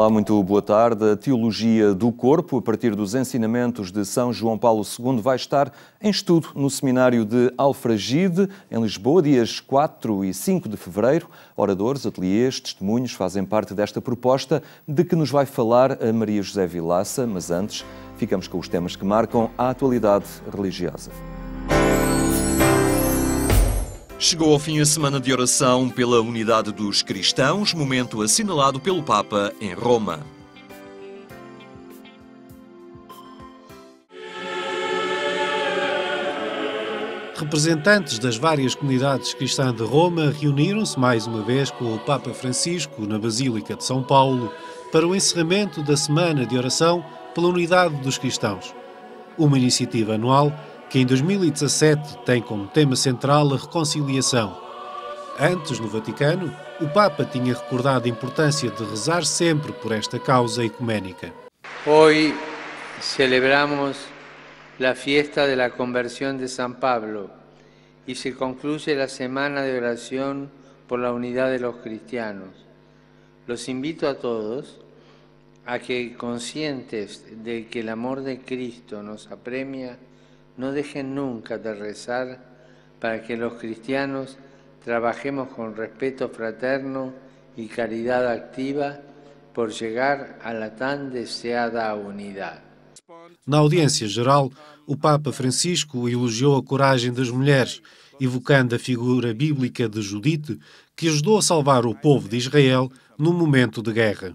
Olá, muito boa tarde. A Teologia do Corpo, a partir dos ensinamentos de São João Paulo II, vai estar em estudo no seminário de Alfragide, em Lisboa, dias 4 e 5 de fevereiro. Oradores, ateliês, testemunhos fazem parte desta proposta de que nos vai falar a Maria José Vilaça, mas antes ficamos com os temas que marcam a atualidade religiosa. Chegou ao fim a semana de oração pela unidade dos cristãos, momento assinalado pelo Papa em Roma. Representantes das várias comunidades cristãs de Roma reuniram-se mais uma vez com o Papa Francisco na Basílica de São Paulo para o encerramento da Semana de Oração pela Unidade dos Cristãos, uma iniciativa anual que em 2017 tem como tema central a reconciliação. Antes, no Vaticano, o Papa tinha recordado a importância de rezar sempre por esta causa ecuménica. Hoje celebramos a fiesta da conversão de San Pablo e se conclui a semana de oração por a unidade dos cristãos. cristianos. Los invito a todos a que conscientes de que el amor de Cristo nos apremia, no dejen nunca de rezar para que los cristianos trabajemos con respeto fraterno y caridad activa por chegar à tão deseada unidade. Na audiência geral, o Papa Francisco elogiou a coragem das mulheres, evocando a figura bíblica de Judite, que ajudou a salvar o povo de Israel no momento de guerra.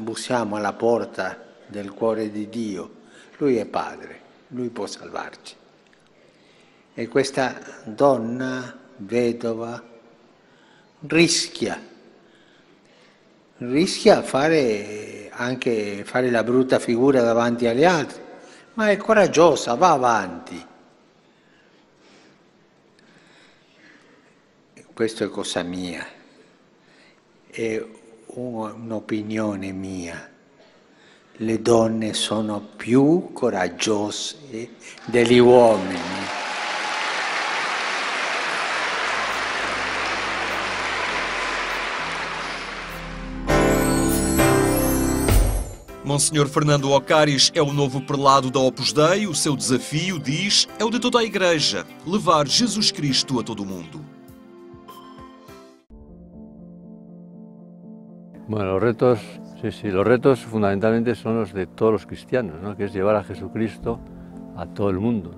Bussiamo alla porta del cuore di Dio. Lui è Padre. lui può salvarci. E questa donna vedova rischia, rischia fare anche fare la brutta figura davanti agli altri, ma è coraggiosa, va avanti. Questo è cosa mia, è un'opinione mia le donne sono più coraggiose degli uomini. Monsenhor Fernando Ocaris é o novo prelado da Opus Dei. O seu desafio, diz, é o de toda a Igreja: levar Jesus Cristo a todo o mundo. Bom, os retos Sí, sí, los retos fundamentalmente son los de todos los cristianos, ¿no? que es llevar a Jesucristo a todo el mundo.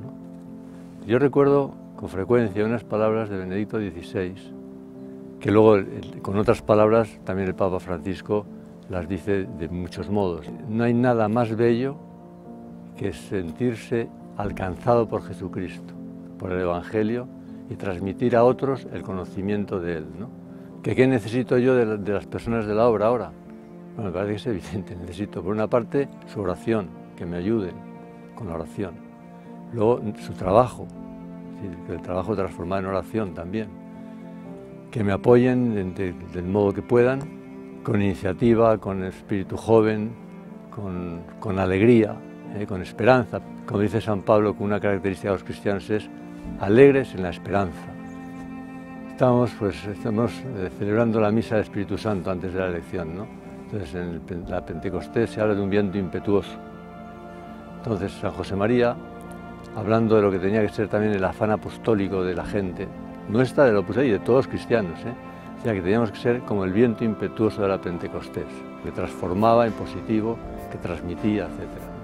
Yo recuerdo con frecuencia unas palabras de Benedicto XVI, que luego con otras palabras también el Papa Francisco las dice de muchos modos. No hay nada más bello que sentirse alcanzado por Jesucristo, por el Evangelio y transmitir a otros el conocimiento de Él. ¿Qué necesito yo de las personas de la obra ahora? Bueno, me parece que es evidente, necesito por una parte su oración, que me ayuden con la oración. Luego su trabajo, el trabajo transformado en oración también. Que me apoyen del modo que puedan, con iniciativa, con espíritu joven, con, alegría, eh, con esperanza. Como dice San Pablo, con una característica de los cristianos es alegres en la esperanza. Estamos, pues, estamos eh, celebrando la misa del Espíritu Santo antes de la elección, ¿no? Entonces en la Pentecostés se habla de un viento impetuoso. Entonces San José María, hablando de lo que tenía que ser también el afán apostólico de la gente, ...no nuestra de la pues, y de todos los cristianos, ¿eh? o sea que teníamos que ser como el viento impetuoso de la Pentecostés, que transformaba en positivo, que transmitía, etcétera.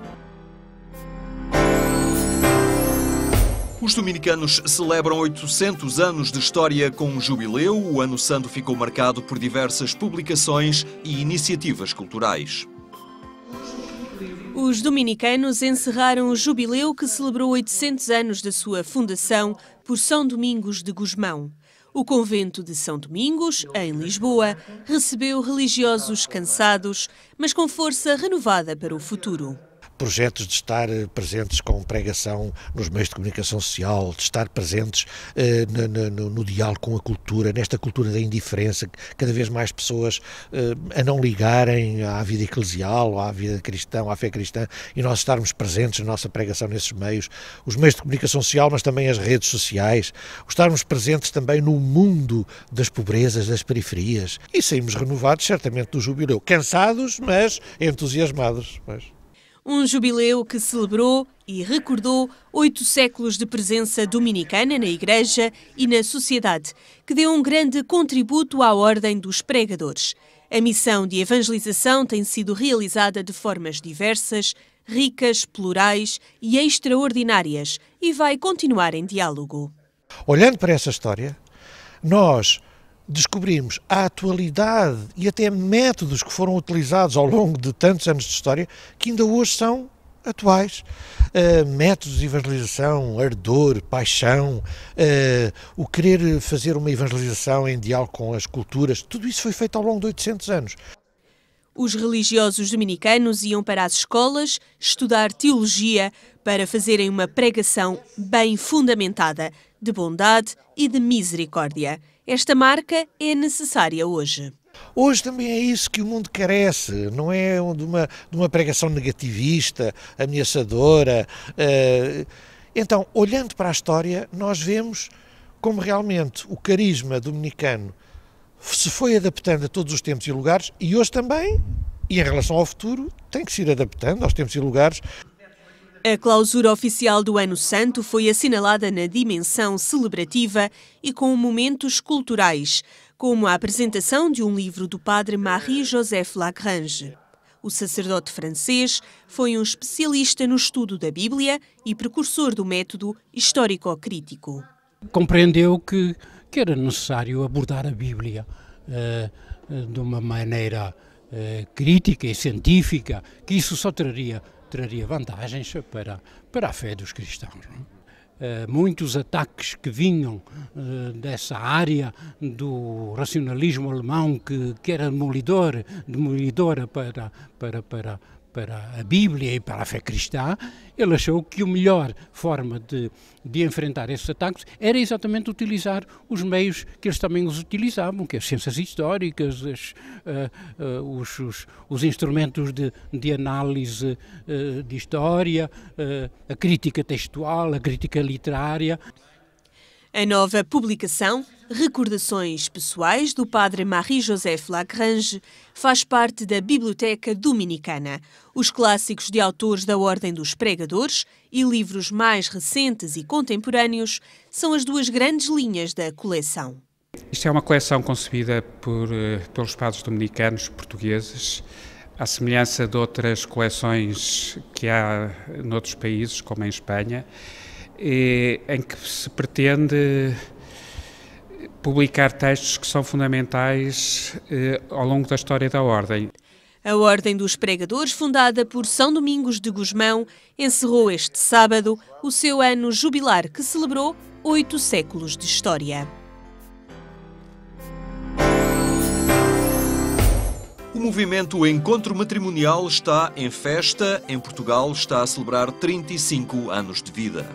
Os dominicanos celebram 800 anos de história com um jubileu. O Ano Santo ficou marcado por diversas publicações e iniciativas culturais. Os dominicanos encerraram o jubileu que celebrou 800 anos da sua fundação por São Domingos de Gusmão. O convento de São Domingos, em Lisboa, recebeu religiosos cansados, mas com força renovada para o futuro projetos de estar eh, presentes com pregação nos meios de comunicação social, de estar presentes eh, no, no, no, diálogo com a cultura, nesta cultura da indiferença, cada vez mais pessoas eh, a não ligarem à vida eclesial, à vida cristã, à fé cristã, e nós estarmos presentes na nossa pregação nesses meios, os meios de comunicação social, mas também as redes sociais, estarmos presentes também no mundo das pobrezas, das periferias, e saímos renovados certamente do jubileu, cansados, mas entusiasmados. Mas um jubileu que celebrou e recordou oito séculos de presença dominicana na Igreja e na sociedade, que deu um grande contributo à Ordem dos Pregadores. A missão de evangelização tem sido realizada de formas diversas, ricas, plurais e extraordinárias e vai continuar em diálogo. Olhando para essa história, nós descobrimos a atualidade e até métodos que foram utilizados ao longo de tantos anos de história que ainda hoje são atuais. Uh, métodos de evangelização, ardor, paixão, uh, o querer fazer uma evangelização em diálogo com as culturas, tudo isso foi feito ao longo de 800 anos. Os religiosos dominicanos iam para as escolas estudar teologia para fazerem uma pregação bem fundamentada de bondade e de misericórdia. Esta marca é necessária hoje. Hoje também é isso que o mundo carece, não é de uma, de uma pregação negativista, ameaçadora. Eh, então, olhando para a história, nós vemos como realmente o carisma dominicano se foi adaptando a todos os tempos e lugares e hoje também, e em relação ao futuro, tem que se ir adaptando aos tempos e lugares. A clausura oficial do Ano Santo foi assinalada na dimensão celebrativa e com momentos culturais, como a apresentação de um livro do padre Marie-Joseph Lagrange. O sacerdote francês foi um especialista no estudo da Bíblia e precursor do método histórico-crítico. Compreendeu que, que, era necessário abordar a Bíblia eh, eh, de uma maneira eh, crítica e científica, que isso só traria traria vantagens para, para a fé dos cristãos. É? Eh, muitos ataques que vinham eh, dessa área do racionalismo alemão que, que era demolidor, demolidora para, para, para, para a Bíblia e para a fé cristã, ele achou que a melhor forma de, de enfrentar esses ataques era exatamente utilizar os meios que eles também os utilizavam, que é as ciências históricas, as, uh, uh, os, os, os, instrumentos de, de análise uh, de história, a crítica textual, a crítica literária. A nova publicação Recordações Pessoais do Padre Marie-Joseph Lagrange faz parte da Biblioteca Dominicana. Os clássicos de autores da Ordem dos Pregadores e livros mais recentes e contemporâneos são as duas grandes linhas da coleção. Isto é uma coleção concebida por, eh, pelos padres dominicanos portugueses, à semelhança de outras coleções que há noutros países, como em Espanha, em que se pretende publicar textos que são fundamentais eh, ao longo da história da Ordem. A Ordem dos Pregadores, fundada por São Domingos de Gusmão, encerrou este sábado o seu ano jubilar que celebrou oito séculos de história. O movimento Encontro Matrimonial está em festa. Em Portugal está a celebrar 35 anos de vida.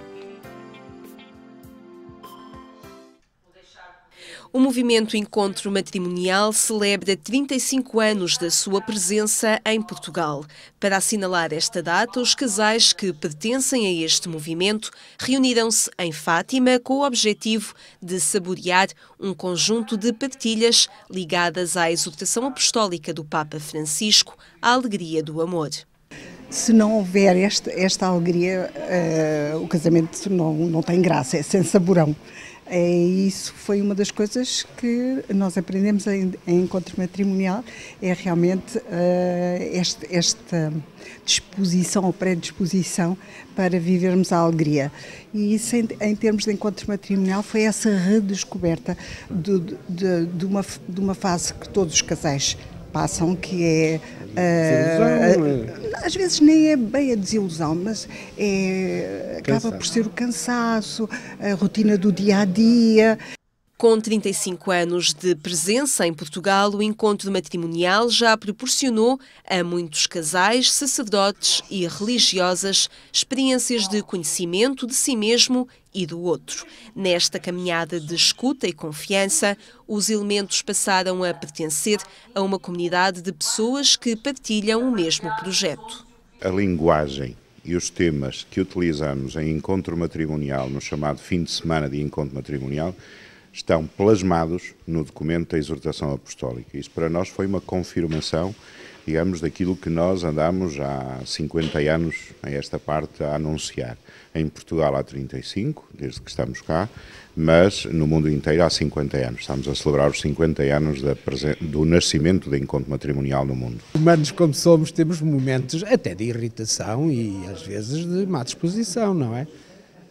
O movimento Encontro Matrimonial celebra 35 anos da sua presença em Portugal. Para assinalar esta data, os casais que pertencem a este movimento reuniram-se em Fátima com o objetivo de saborear um conjunto de partilhas ligadas à exortação apostólica do Papa Francisco à alegria do amor. Se não houver esta, esta alegria, uh, o casamento não, não tem graça, é sem saborão. É, isso foi uma das coisas que nós aprendemos em, em encontro matrimonial, é realmente uh, este, esta disposição ou predisposição para vivermos a alegria. E isso, em, em termos de encontro matrimonial, foi essa redescoberta de, de, de, uma, de uma fase que todos os casais passam, que é. Desilusão, uh, Às vezes nem é bem a desilusão, mas é, acaba por ser o cansaço, a rotina do dia a dia. Com 35 anos de presença em Portugal, o encontro matrimonial já proporcionou a muitos casais, sacerdotes e religiosas experiências de conhecimento de si mesmo e do outro. Nesta caminhada de escuta e confiança, os elementos passaram a pertencer a uma comunidade de pessoas que partilham o mesmo projeto. A linguagem e os temas que utilizamos em encontro matrimonial, no chamado fim de semana de encontro matrimonial, estão plasmados no documento da exortação apostólica. Isso para nós foi uma confirmação, digamos, daquilo que nós andamos há 50 anos a esta parte a anunciar. Em Portugal há 35, desde que estamos cá, mas no mundo inteiro há 50 anos. Estamos a celebrar os 50 anos do nascimento do encontro matrimonial no mundo. Humanos como somos, temos momentos até de irritação e às vezes de má disposição, não é?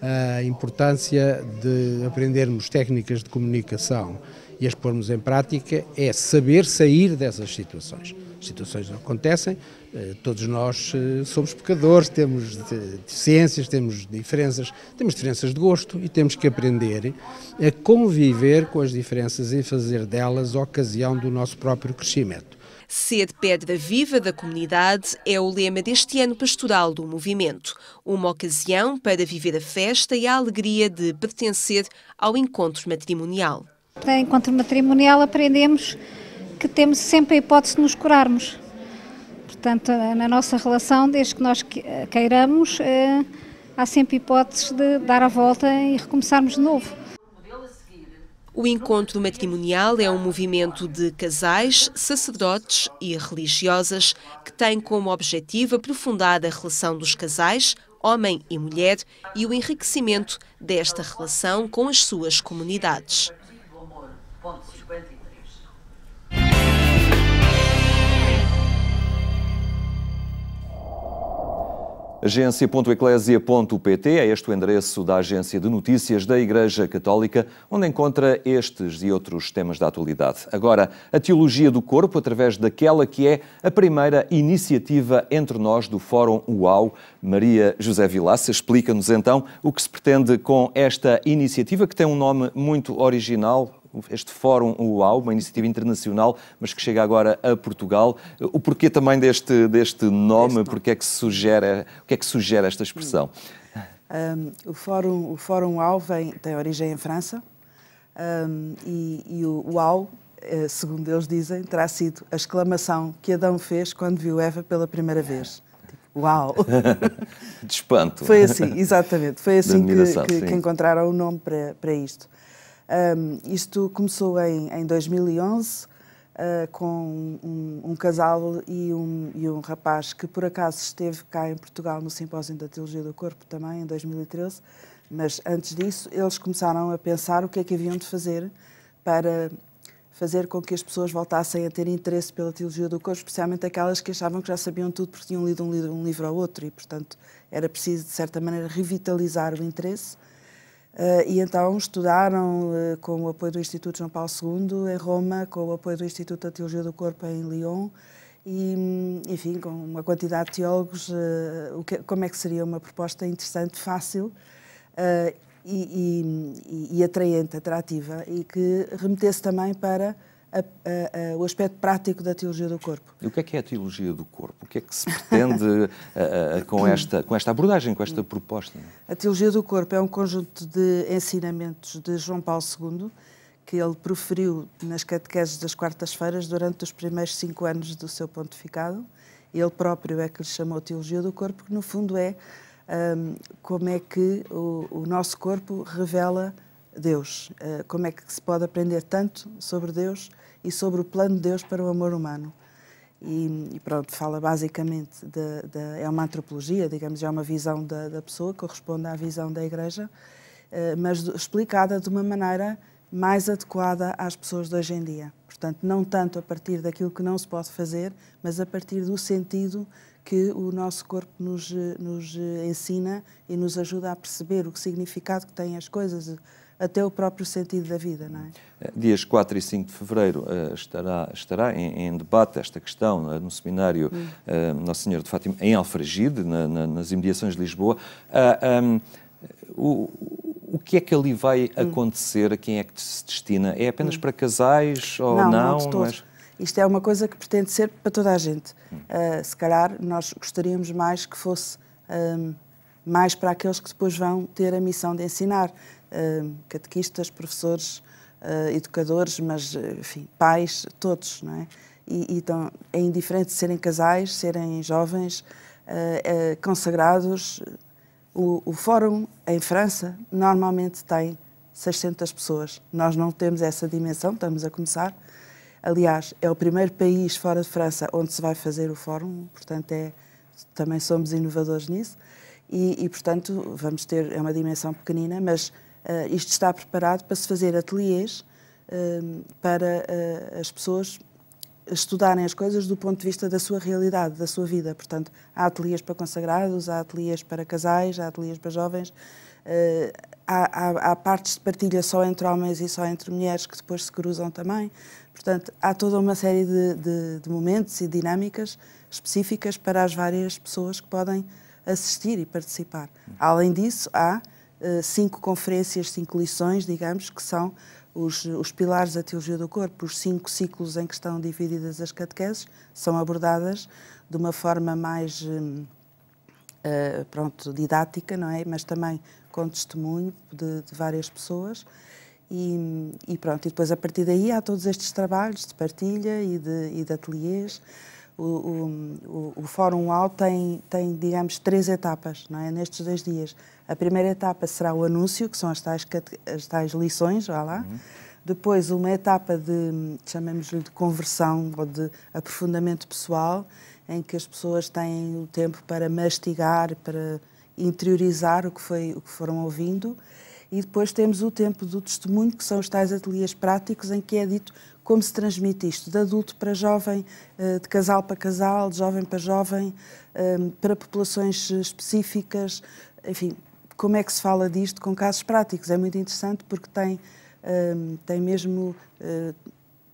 a importância de aprendermos técnicas de comunicação e as pormos em prática é saber sair dessas situações. As situações não acontecem, eh, todos nós eh, somos pecadores, temos deficiências, temos diferenças, temos diferenças de gosto e temos que aprender a conviver com as diferenças e fazer delas ocasião do nosso próprio crescimento. Ser pedra viva da comunidade é o lema deste ano pastoral do movimento. Uma ocasião para viver a festa e a alegria de pertencer ao encontro matrimonial. No encontro matrimonial aprendemos que temos sempre a hipótese de nos curarmos. Portanto, na nossa relação, desde que nós eh, queiramos, eh, há sempre hipóteses de dar a volta e recomeçarmos de novo. O encontro matrimonial é um movimento de casais, sacerdotes e religiosas que tem como objetivo aprofundar a relação dos casais, homem e mulher, e o enriquecimento desta relação com as suas comunidades. agência.eclésia.pt é este o endereço da Agência de Notícias da Igreja Católica, onde encontra estes e outros temas da atualidade. Agora, a teologia do corpo, através daquela que é a primeira iniciativa entre nós do Fórum UAU. Maria José Vilaça explica-nos então o que se pretende com esta iniciativa, que tem um nome muito original, este Fórum UAU, uma iniciativa internacional, mas que chega agora a Portugal. O porquê também deste, deste nome, porque é que sugere, o que é que sugere esta expressão? Um, hum, o Fórum, o Fórum UAU vem, tem origem em França um, e, e o UAU eh, segundo eles dizem, terá sido a exclamação que Adão fez quando viu Eva pela primeira vez. Tipo, uau! De espanto. Foi assim, exatamente. Foi assim que, que, que, encontraram o nome para, para isto. Um, isto começou em, em 2011 uh, ah, com um, um casal e um, e um, rapaz que por acaso esteve cá em Portugal no Simpósio da Teologia do Corpo também, em 2013. Mas antes disso, eles começaram a pensar o que é que haviam de fazer para fazer com que as pessoas voltassem a ter interesse pela teologia do corpo, especialmente aquelas que achavam que já sabiam tudo porque tinham lido um livro, um livro outro e, portanto, era preciso, de certa maneira, revitalizar o interesse Uh, e então estudaram uh, com o apoio do Instituto João Paulo II em Roma, com o apoio do Instituto da Teologia do Corpo em Lyon, e, hum, enfim, com uma quantidade de teólogos, uh, que, é, como é que seria uma proposta interessante, fácil e, e, e atraente, atrativa, e que remetesse também para a, a, a, o aspecto prático da teologia do corpo. E o que é que é a teologia do corpo? O que é que se pretende com, esta, com esta abordagem, com esta proposta? A teologia do corpo é um conjunto de ensinamentos de João Paulo II que ele proferiu nas catequeses das quartas-feiras durante os primeiros cinco anos do seu pontificado. Ele próprio é que lhe chamou teologia do corpo, que no fundo é um, como é que o, o nosso corpo revela Deus, eh, como é que se pode aprender tanto sobre Deus e sobre o plano de Deus para o amor humano. E, e pronto, fala basicamente de, de, é uma antropologia, digamos, é uma visão da, da pessoa, corresponde à visão da Igreja, eh, mas explicada de uma maneira mais adequada às pessoas de hoje em dia. Portanto, não tanto a partir daquilo que não se pode fazer, mas a partir do sentido que o nosso corpo nos, nos ensina e nos ajuda a perceber o significado que têm as coisas, até o próprio sentido da vida, não é? Eh, dias 4 e 5 de fevereiro eh, estará, estará em, em debate esta questão eh, no seminário hum. Senhor Senhora de Fátima, em Alfragide, na, na, nas imediações de Lisboa. Uh, ah, um, o, o que é que ali vai hum. acontecer? A quem é que se destina? É apenas hum. para casais ou não? Não, não, Isto é uma coisa que pretende ser para toda a gente. Uh, se calhar nós gostaríamos mais que fosse um, mais para aqueles que depois vão ter a missão de ensinar. Hum, catequistas, professores, hum, educadores, mas, enfim, pais, todos, não é? E, e então, é indiferente serem casais, serem jovens, hum, consagrados. O, o fórum em França normalmente tem 600 pessoas. Nós não temos essa dimensão, estamos a começar. Aliás, é o primeiro país fora de França onde se vai fazer o fórum, portanto, é, também somos inovadores nisso. E, e, portanto, vamos ter, é uma dimensão pequenina, mas Uh, isto está preparado para se fazer ateliês uh, para uh, as pessoas estudarem as coisas do ponto de vista da sua realidade, da sua vida. Portanto, há ateliês para consagrados, há ateliês para casais, há ateliês para jovens. Há, há, há, partes de partilha só entre homens e só entre mulheres que depois se cruzam também. Portanto, há toda uma série de, de, de momentos e dinâmicas específicas para as várias pessoas que podem assistir e participar. Além disso, há eh, cinco conferências, cinco lições, digamos, que são os, os pilares da teologia do corpo, os cinco ciclos em que estão divididas as catequeses, são abordadas de uma forma mais uh, pronto, didática, não é? Mas também com testemunho de, de várias pessoas. E, e, pronto, e depois a partir daí há todos estes trabalhos de partilha e de, e de ateliês o, o, o Fórum UAU tem, tem, digamos, três etapas não é? nestes dois dias. A primeira etapa será o anúncio, que são as tais, as tais lições, vá lá. Uhum. Depois, uma etapa de, chamamos-lhe de conversão ou de aprofundamento pessoal, em que as pessoas têm o tempo para mastigar, para interiorizar o que, foi, o que foram ouvindo. E depois temos o tempo do testemunho, que são os tais ateliês práticos, em que é dito como se transmite isto de adulto para jovem, eh, de casal para casal, de jovem para jovem, eh, para populações eh, específicas, enfim, como é que se fala disto com casos práticos? É muito interessante porque tem, tem mesmo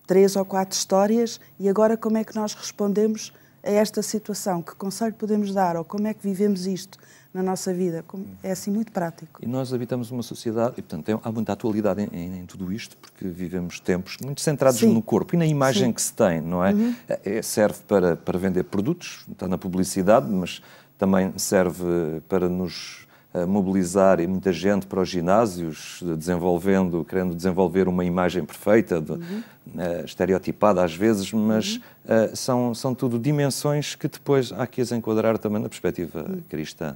três ou quatro histórias e agora como é que nós respondemos a esta situação, que conselho podemos dar ou como é que vivemos isto na nossa vida. É assim muito prático. E nós habitamos uma sociedade, e portanto há muita atualidade em, em, em tudo isto, porque vivemos tempos muito centrados Sim. no corpo e na imagem Sim. que se tem, não é? Uhum. é? é serve para, para vender produtos, está na publicidade, mas também serve para nos mobilizar muita gente para os ginásios, desenvolvendo, querendo desenvolver uma imagem perfeita, de, uhum. uh, estereotipada às vezes, mas uhum. uh, são, são tudo dimensões que depois há que as enquadrar também na perspectiva uhum. cristã.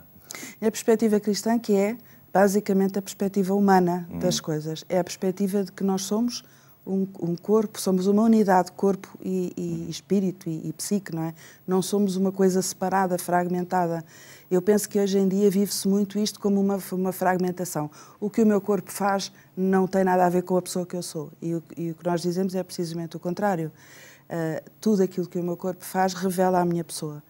É a perspectiva cristã que é basicamente a perspectiva humana das uhum. coisas. É a perspectiva de que nós somos um, um corpo, somos uma unidade, corpo e, e espírito e, e, psique, não é? Não somos uma coisa separada, fragmentada. Eu penso que hoje em dia vive-se muito isto como uma, uma fragmentação. O que o meu corpo faz não tem nada a ver com a pessoa que eu sou. E o, e o que nós dizemos é precisamente o contrário. Uh, tudo aquilo que o meu corpo faz revela a minha pessoa.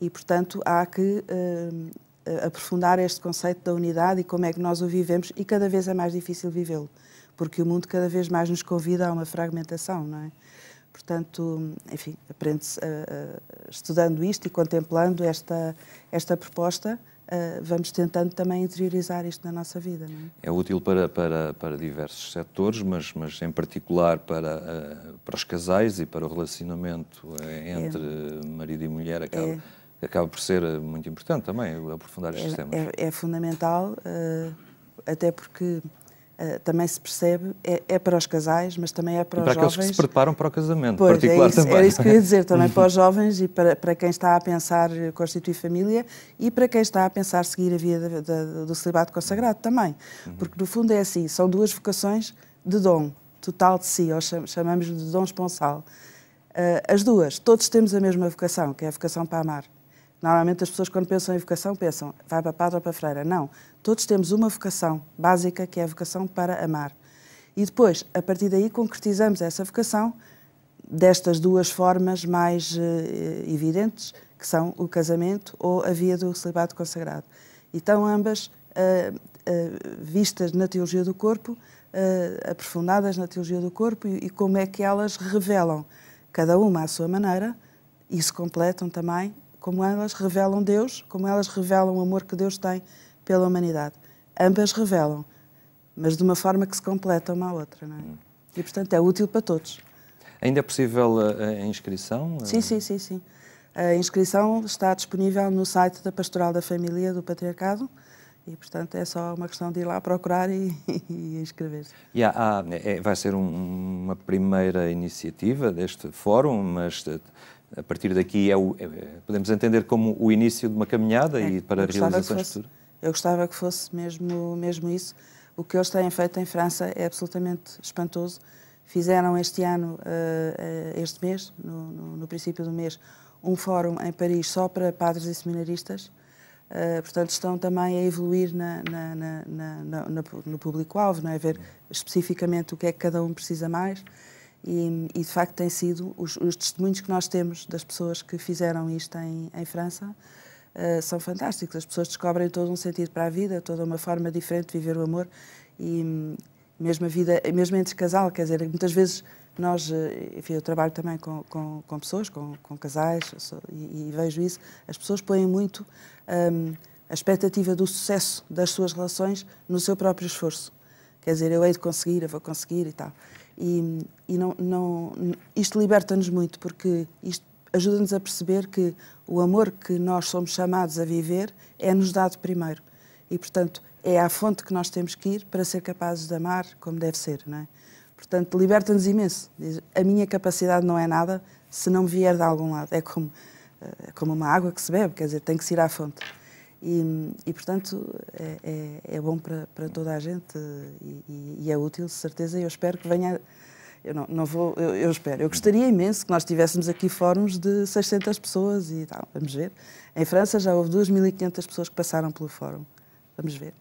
E, portanto, há que uh, aprofundar este conceito da unidade e como é que nós o vivemos, e cada vez é mais difícil vivê-lo porque o mundo cada vez mais nos convida a uma fragmentação, não é? Portanto, enfim, aprende eh, eh, estudando isto e contemplando esta, esta proposta, Uh, vamos tentando também interiorizar isto na nossa vida. É? é? útil para, para, para diversos setores, mas, mas em particular para, uh, para os casais e para o relacionamento é. entre é. marido e mulher acaba, é. acaba por ser muito importante também aprofundar estes é, temas. É, é fundamental, até porque eh, também se percebe, é, é, para os casais, mas também é para, para os jovens. Para aqueles que se preparam para o casamento, pois, é particular é isso, também. Era isso que eu ia é? dizer, também para os jovens e para, para quem está a pensar constituir família e para quem está a pensar seguir a via da, da, do celibato consagrado também. Uhum. Porque no fundo é assim, são duas vocações de dom, total de si, ou chamamos de dom esponsal. Uh, as duas, todos temos a mesma vocação, que é a vocação para amar. Normalmente as pessoas quando pensam em vocação pensam vai para padre ou para freira. Não, todos temos uma vocação básica que é a vocação para amar. E depois, a partir daí, concretizamos essa vocação destas duas formas mais uh, evidentes, que são o casamento ou a via do celibato consagrado. E estão ambas uh, uh, vistas na teologia do corpo, aprofundadas na teologia do corpo e, e como é que elas revelam, cada uma à sua maneira, e se completam também como elas revelam Deus, como elas revelam o amor que Deus tem pela humanidade. Ambas revelam, mas de uma forma que se completa uma à outra. Não é? E, portanto, é útil para todos. Ainda é possível eh, a inscrição? Sim, sim, sim, sim. A inscrição está disponível no site da Pastoral da Família do Patriarcado e, portanto, é só uma questão de ir lá procurar e, e inscrever-se. Yeah, ah, é, vai ser um, uma primeira iniciativa deste fórum, mas eh, a partir daqui é o, é, podemos entender como o início de uma caminhada é, e para a realização futura. Eu gostava que fosse mesmo, mesmo isso. O que eles têm feito em França é absolutamente espantoso. Fizeram este ano, uh, este mês, no, no, no, princípio do mês, um fórum em Paris só para padres e seminaristas. Uh, portanto, estão também a evoluir na, na, na, no público-alvo, não é? A ver especificamente o que é que cada um precisa mais. E, e, de facto tem sido, os, os, testemunhos que nós temos das pessoas que fizeram isto em, em França uh, são fantásticos. As pessoas descobrem todo um sentido para a vida, toda uma forma diferente de viver o amor e mesmo a vida, mesmo entre casal, quer dizer, muitas vezes nós, eh, enfim, eu trabalho também com, com, com pessoas, com, com casais sou, e, e, vejo isso, as pessoas põem muito um, ehm, a expectativa do sucesso das suas relações no seu próprio esforço. Quer dizer, eu hei de conseguir, eu vou conseguir e tal. E, e não, não, isto liberta-nos muito, porque isto ajuda-nos a perceber que o amor que nós somos chamados a viver é-nos dado primeiro. E, portanto, é à fonte que nós temos que ir para ser capazes de amar como deve ser, não é? Portanto, liberta-nos imenso. A minha capacidade não é nada se não vier de algum lado. É como, eh, é como uma água que se bebe, quer dizer, tem que se ir à fonte. E, e portanto, é, é, é, bom para, para toda a gente e, e é útil, de certeza, eu espero que venha eu não, não vou, eu, eu, espero. Eu gostaria imenso que nós tivéssemos aqui fóruns de 600 pessoas e tal, vamos ver. Em França já houve 2.500 pessoas que passaram pelo fórum, vamos ver.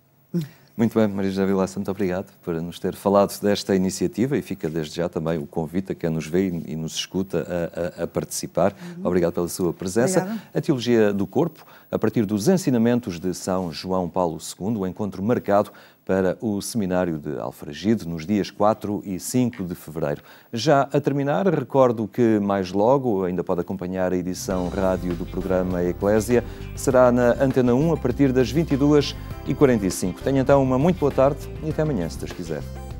Muito bem, Maria José Vilaça, muito obrigado por nos ter falado desta iniciativa e fica desde já também o convite a quem nos vê e nos escuta a, a, a participar. Uhum. Obrigado pela sua presença. Obrigada. A Teologia do Corpo, a partir dos ensinamentos de São João Paulo II, o um encontro marcado para o seminário de Alfragide nos dias 4 e 5 de fevereiro. Já a terminar, recordo que mais logo ainda pode acompanhar a edição rádio do programa Eclésia. Será na Antena 1 a partir das 22h45. Tenha então uma muito boa tarde e até amanhã, se Deus quiser.